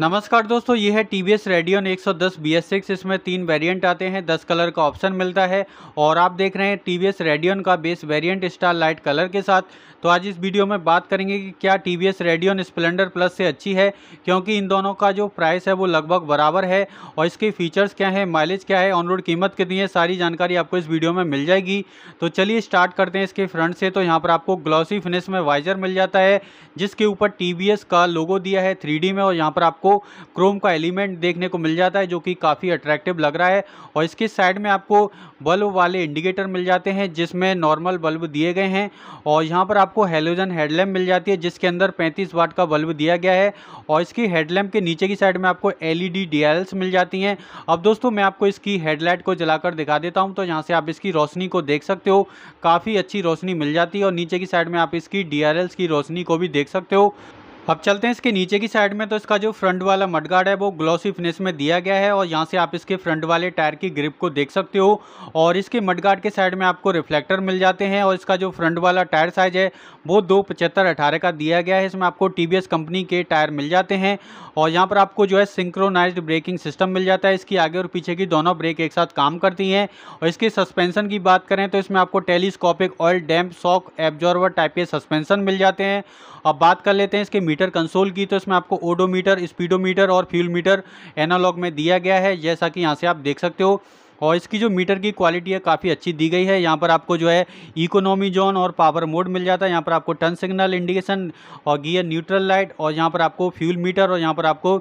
नमस्कार दोस्तों ये है टी वी एस रेडियो एक सौ दस बी एस सिक्स इसमें तीन वेरिएंट आते हैं दस कलर का ऑप्शन मिलता है और आप देख रहे हैं टी वी एस रेडियन का base variant star light colour के साथ तो आज इस वीडियो में बात करेंगे कि क्या T V S Radeon Splendor plus से अच्छी है क्योंकि इन दोनों का जो प्राइस है वो लगभग बराबर है और इसके फीचर्स क्या है माइलेज क्या है ऑन रोड कीमत कितनी है सारी जानकारी आपको इस वीडियो में मिल जाएगी तो चलिए स्टार्ट करते हैं इसके फ्रंट से तो यहाँ पर आपको ग्लॉसी फिनिश में वाइजर मिल जाता है जिसके ऊपर टी वी एस का लोगो दिया है थ्री डी में और यहाँ पर आपको आपको क्रोम का एलिमेंट देखने को मिल जाता है जो कि काफ़ी अट्रैक्टिव लग रहा है और इसके साइड में आपको बल्ब वाले इंडिकेटर मिल जाते हैं जिसमें नॉर्मल बल्ब दिए गए हैं और यहाँ पर आपको हेलोजन हेडलैम्प मिल जाती है जिसके अंदर पैंतीस वाट का बल्ब दिया गया है और इसकी हेडलैम्प के नीचे की साइड में आपको एल ई मिल जाती हैं अब दोस्तों मैं आपको इसकी हेडलाइट को जलाकर दिखा देता हूँ तो यहाँ से आप इसकी रोशनी को देख सकते हो काफ़ी अच्छी रोशनी मिल जाती है और नीचे की साइड में आप इसकी डी की रोशनी को भी देख सकते हो अब चलते हैं इसके नीचे की साइड में तो इसका जो फ्रंट वाला मडगार्ड है वो ग्लॉसी फिनिश में दिया गया है और यहाँ से आप इसके फ्रंट वाले टायर की ग्रिप को देख सकते हो और इसके मडगार्ड के साइड में आपको रिफ्लेक्टर मिल जाते हैं और इसका जो फ्रंट वाला टायर साइज है वो दो पचहत्तर अठारह का दिया गया है इसमें आपको टी कंपनी के टायर मिल जाते हैं और यहाँ पर आपको जो है सिंक्रोनाइज ब्रेकिंग सिस्टम मिल जाता है इसकी आगे और पीछे की दोनों ब्रेक एक साथ काम करती हैं और इसके सस्पेंसन की बात करें तो इसमें आपको telescopic oil damp shock absorber type के सस्पेंसन मिल जाते हैं अब बात कर लेते हैं इसके मीटर कंसोल की तो इसमें आपको ओडोमीटर स्पीडोमीटर और फ्यूल मीटर एनालॉग में दिया गया है जैसा कि यहाँ से आप देख सकते हो और इसकी जो मीटर की क्वालिटी है काफ़ी अच्छी दी गई है यहाँ पर आपको जो है इकोनॉमी जोन और पावर मोड मिल जाता है यहाँ पर आपको टर्न सिग्नल इंडिकेशन और गियर न्यूट्रल लाइट और यहाँ पर आपको फ्यूल मीटर और यहाँ पर आपको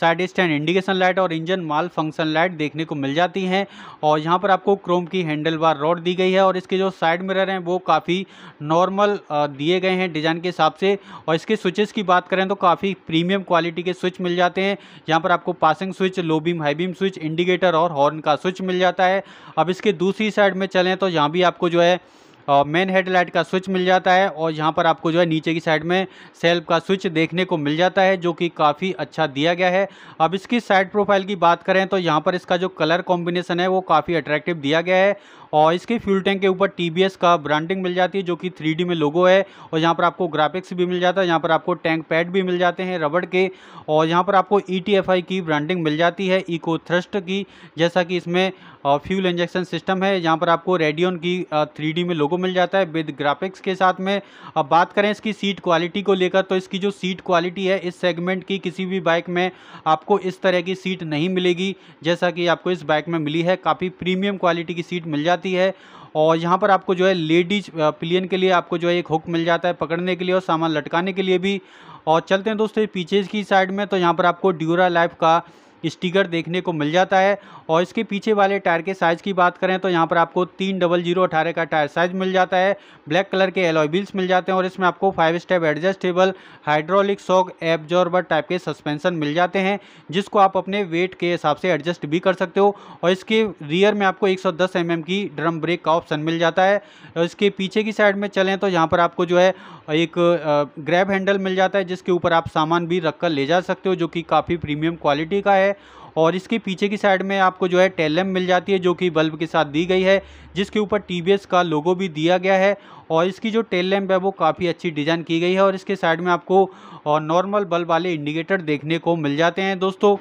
साइड स्टैंड इंडिकेशन लाइट और इंजन माल फंक्शन लाइट देखने को मिल जाती हैं और यहाँ पर आपको क्रोम की हैंडल बार रॉड दी गई है और इसके जो साइड मिरर हैं वो काफ़ी नॉर्मल दिए गए हैं डिज़ाइन के हिसाब से और इसके स्विचेस की बात करें तो काफ़ी प्रीमियम क्वालिटी के स्विच मिल जाते हैं यहाँ पर आपको passing switch low beam high beam switch indicator और हॉर्न का स्विच मिल जाता है अब इसके दूसरी साइड में चलें तो यहाँ भी आपको जो है मेन हेडलाइट का स्विच मिल जाता है और यहाँ पर आपको जो है नीचे की साइड में सेल्फ का स्विच देखने को मिल जाता है जो कि काफ़ी अच्छा दिया गया है अब इसकी साइड प्रोफाइल की बात करें तो यहाँ पर इसका जो कलर कॉम्बिनेशन है वो काफ़ी अट्रैक्टिव दिया गया है और इसके फ्यूल टैंक के ऊपर टी का ब्रांडिंग मिल जाती है जो कि थ्री में लोगो है और यहाँ पर आपको ग्राफिक्स भी मिल जाता है यहाँ पर आपको टैंक पैड भी मिल जाते हैं रबड़ के और यहाँ पर आपको ई e की ब्रांडिंग मिल जाती है इको थ्रस्ट की जैसा कि इसमें फ्यूल इंजेक्शन सिस्टम है यहाँ पर आपको रेडियन की थ्री में लोगो को मिल जाता है विद ग्राफिक्स के साथ में अब बात करें इसकी सीट क्वालिटी को लेकर तो इसकी जो सीट क्वालिटी है इस सेगमेंट की किसी भी बाइक में आपको इस तरह की सीट नहीं मिलेगी जैसा कि आपको इस बाइक में मिली है काफ़ी प्रीमियम क्वालिटी की सीट मिल जाती है और यहाँ पर आपको जो है लेडीज प्लियन के लिए आपको जो है एक हुक मिल जाता है पकड़ने के लिए और सामान लटकाने के लिए भी और चलते हैं दोस्तों पीछे की साइड में तो यहाँ पर आपको ड्यूरा लाइफ का स्टिकर देखने को मिल जाता है और इसके पीछे वाले टायर के साइज़ की बात करें तो यहाँ पर आपको तीन डबल जीरो अठारह का टायर साइज़ मिल जाता है ब्लैक कलर के एलॉय व्हील्स मिल जाते हैं और इसमें आपको five step adjustable hydraulic shock absorber type के सस्पेंसन मिल जाते हैं जिसको आप अपने वेट के हिसाब से एडजस्ट भी कर सकते हो और इसके रियर में आपको एक सौ mm की ड्रम ब्रेक का ऑप्शन मिल जाता है और इसके पीछे की साइड में चलें तो यहाँ पर आपको जो है एक ग्रैब हैंडल मिल जाता है जिसके ऊपर आप सामान भी रख कर ले जा सकते हो जो कि काफ़ी प्रीमियम क्वालिटी का है और इसके पीछे की साइड में आपको जो है टेलम मिल जाती है जो कि बल्ब के साथ दी गई है जिसके ऊपर टी का लोगो भी दिया गया है और इसकी जो टेल लैम्प है वो काफ़ी अच्छी डिज़ाइन की गई है और इसके साइड में आपको नॉर्मल बल्ब वाले इंडिकेटर देखने को मिल जाते हैं दोस्तों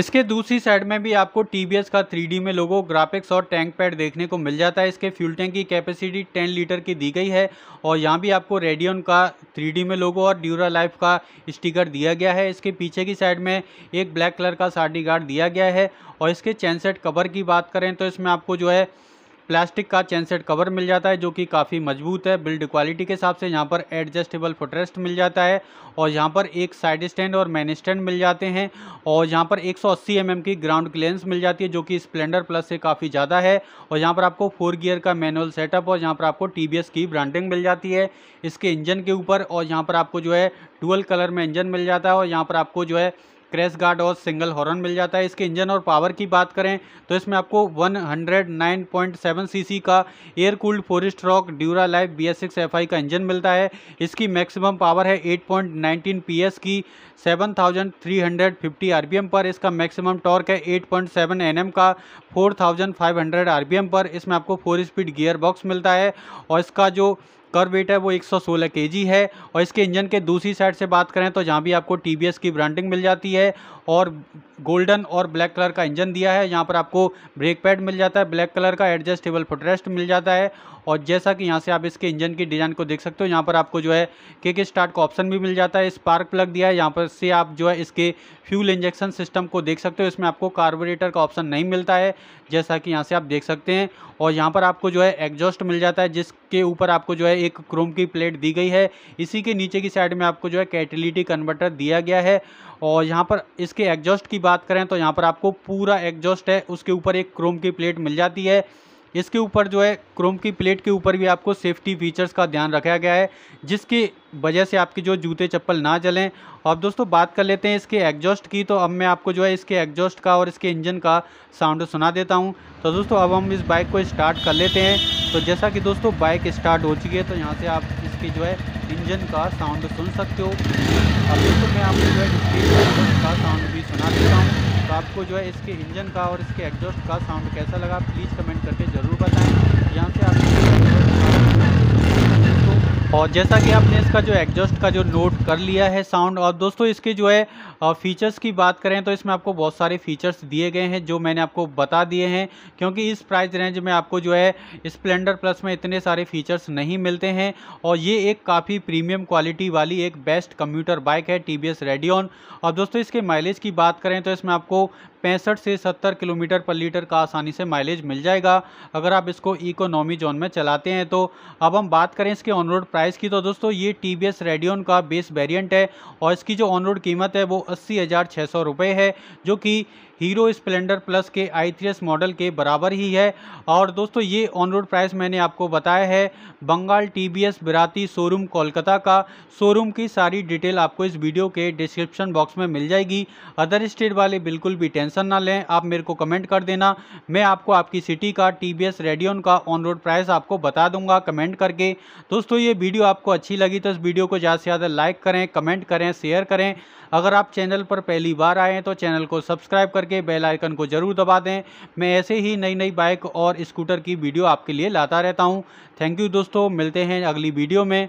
इसके दूसरी साइड में भी आपको टी का 3D में लोगो ग्राफिक्स और टैंक पैड देखने को मिल जाता है इसके फ्यूल टैंक की कैपेसिटी 10 लीटर की दी गई है और यहाँ भी आपको रेडियन का 3D में लोगो और ड्यूरा लाइफ का स्टिकर दिया गया है इसके पीछे की साइड में एक ब्लैक कलर का साडी गार्ड दिया गया है और इसके चैनसेट कवर की बात करें तो इसमें आपको जो है प्लास्टिक का चैनसेट कवर मिल जाता है जो कि काफ़ी मजबूत है बिल्ड क्वालिटी के हिसाब से यहाँ पर एडजस्टेबल फुटरेस्ट मिल जाता है और यहाँ पर एक साइड स्टैंड और मैन स्टैंड मिल जाते हैं और यहाँ पर 180 सौ mm की ग्राउंड क्लियरेंस मिल जाती है जो कि स्प्लेंडर प्लस से काफ़ी ज़्यादा है और यहाँ पर आपको फोर गियर का मैनुअल सेटअप और यहाँ पर आपको टी की ब्रांडिंग मिल जाती है इसके इंजन के ऊपर और यहाँ पर आपको जो है डुअल कलर में इंजन मिल जाता है और यहाँ पर आपको जो है क्रैश गार्ड और सिंगल हॉर्न मिल जाता है इसके इंजन और पावर की बात करें तो इसमें आपको 109.7 सीसी का air cooled फोरिस्ट rock dura life B S का इंजन मिलता है इसकी मैक्सिमम पावर है 8.19 पीएस की 7,350 थाउजेंड पर इसका मैक्सिमम टॉर्क है 8.7 पॉइंट का 4,500 थाउजेंड पर इसमें आपको फोर स्पीड गियर बॉक्स मिलता है और इसका जो कर वेट है वो 116 केजी है और इसके इंजन के दूसरी साइड से बात करें तो जहाँ भी आपको टी की ब्रांडिंग मिल जाती है और गोल्डन और ब्लैक कलर का इंजन दिया है यहाँ पर आपको ब्रेक पैड मिल जाता है ब्लैक कलर का एडजस्टेबल फुटरेस्ट मिल जाता है और जैसा कि यहाँ से आप इसके इंजन की डिज़ाइन को देख सकते हो यहाँ पर आपको जो है के स्टार्ट का ऑप्शन भी मिल जाता है स्पार्क प्लग दिया है यहाँ पर से आप जो है इसके फ्यूल इंजेक्शन सिस्टम को देख सकते हो इसमें आपको कार्बोरेटर का ऑप्शन नहीं मिलता है जैसा कि यहाँ से आप देख सकते हैं और यहाँ पर आपको जो है एग्जॉस्ट मिल जाता है जिसके ऊपर आपको जो है एक क्रोम की प्लेट दी गई है इसी के नीचे की साइड में आपको जो है कैटलिटी कन्वर्टर दिया गया है और यहाँ पर इसके एग्जॉस्ट की बात करें तो यहाँ पर आपको पूरा एग्जॉस्ट है उसके ऊपर एक क्रोम की प्लेट मिल जाती है इसके ऊपर जो है क्रोम की प्लेट के ऊपर भी आपको सेफ्टी फीचर्स का ध्यान रखा गया है जिसकी वजह से आपके जो जूते चप्पल ना जलें अब दोस्तों बात कर लेते हैं इसके एग्जॉस्ट की तो अब मैं आपको जो है इसके एग्जॉस्ट का और इसके इंजन का साउंड सुना देता हूँ तो दोस्तों अब हम इस बाइक को स्टार्ट कर लेते हैं तो जैसा कि दोस्तों बाइक स्टार्ट हो चुकी है तो यहाँ से आप इसकी जो है इंजन का साउंड सुन सकते हो अब दोस्तों मैं आपको जो है इसके का साउंड भी सुना देता हूँ तो आपको जो है इसके इंजन का और इसके एग्जॉस्ट का साउंड कैसा लगा प्लीज़ कमेंट करके ज़रूर बताएँ यहाँ से आप और जैसा कि आपने इसका जो एग्जॉस्ट का जो नोट कर लिया है साउंड और दोस्तों इसके जो है फ़ीचर्स की बात करें तो इसमें आपको बहुत सारे फ़ीचर्स दिए गए हैं जो मैंने आपको बता दिए हैं क्योंकि इस प्राइस रेंज में आपको जो है स्प्लेंडर प्लस में इतने सारे फ़ीचर्स नहीं मिलते हैं और ये एक काफ़ी प्रीमियम क्वालिटी वाली एक बेस्ट कंप्यूटर बाइक है टी बी और दोस्तों इसके माइलेज की बात करें तो इसमें आपको पैंसठ से सत्तर किलोमीटर पर लीटर का आसानी से माइलेज मिल जाएगा अगर आप इसको इकोनॉमी जोन में चलाते हैं तो अब हम बात करें इसके ऑन रोड प्राइस की तो दोस्तों ये टी वी का बेस वेरियंट है और इसकी जो ऑन रोड कीमत है वो अस्सी हज़ार छः सौ रुपये है जो कि हीरो स्प्लेंडर प्लस के आई मॉडल के बराबर ही है और दोस्तों ये ऑन रोड प्राइस मैंने आपको बताया है बंगाल टी बिराती शोरूम कोलकाता का शोरूम की सारी डिटेल आपको इस वीडियो के डिस्क्रिप्शन बॉक्स में मिल जाएगी अदर स्टेट वाले बिल्कुल भी टेंशन ना लें आप मेरे को कमेंट कर देना मैं आपको आपकी सिटी का टी बी रेडियोन का ऑन रोड प्राइस आपको बता दूंगा कमेंट करके दोस्तों ये वीडियो आपको अच्छी लगी तो इस वीडियो को ज़्यादा से ज़्यादा लाइक करें कमेंट करें शेयर करें अगर आप चैनल पर पहली बार आएँ तो चैनल को सब्सक्राइब करके करके बेल आइकन को ज़रूर दबा दें मैं ऐसे ही नई नई बाइक और स्कूटर की वीडियो आपके लिए लाता रहता हूँ थैंक यू दोस्तों मिलते हैं अगली वीडियो में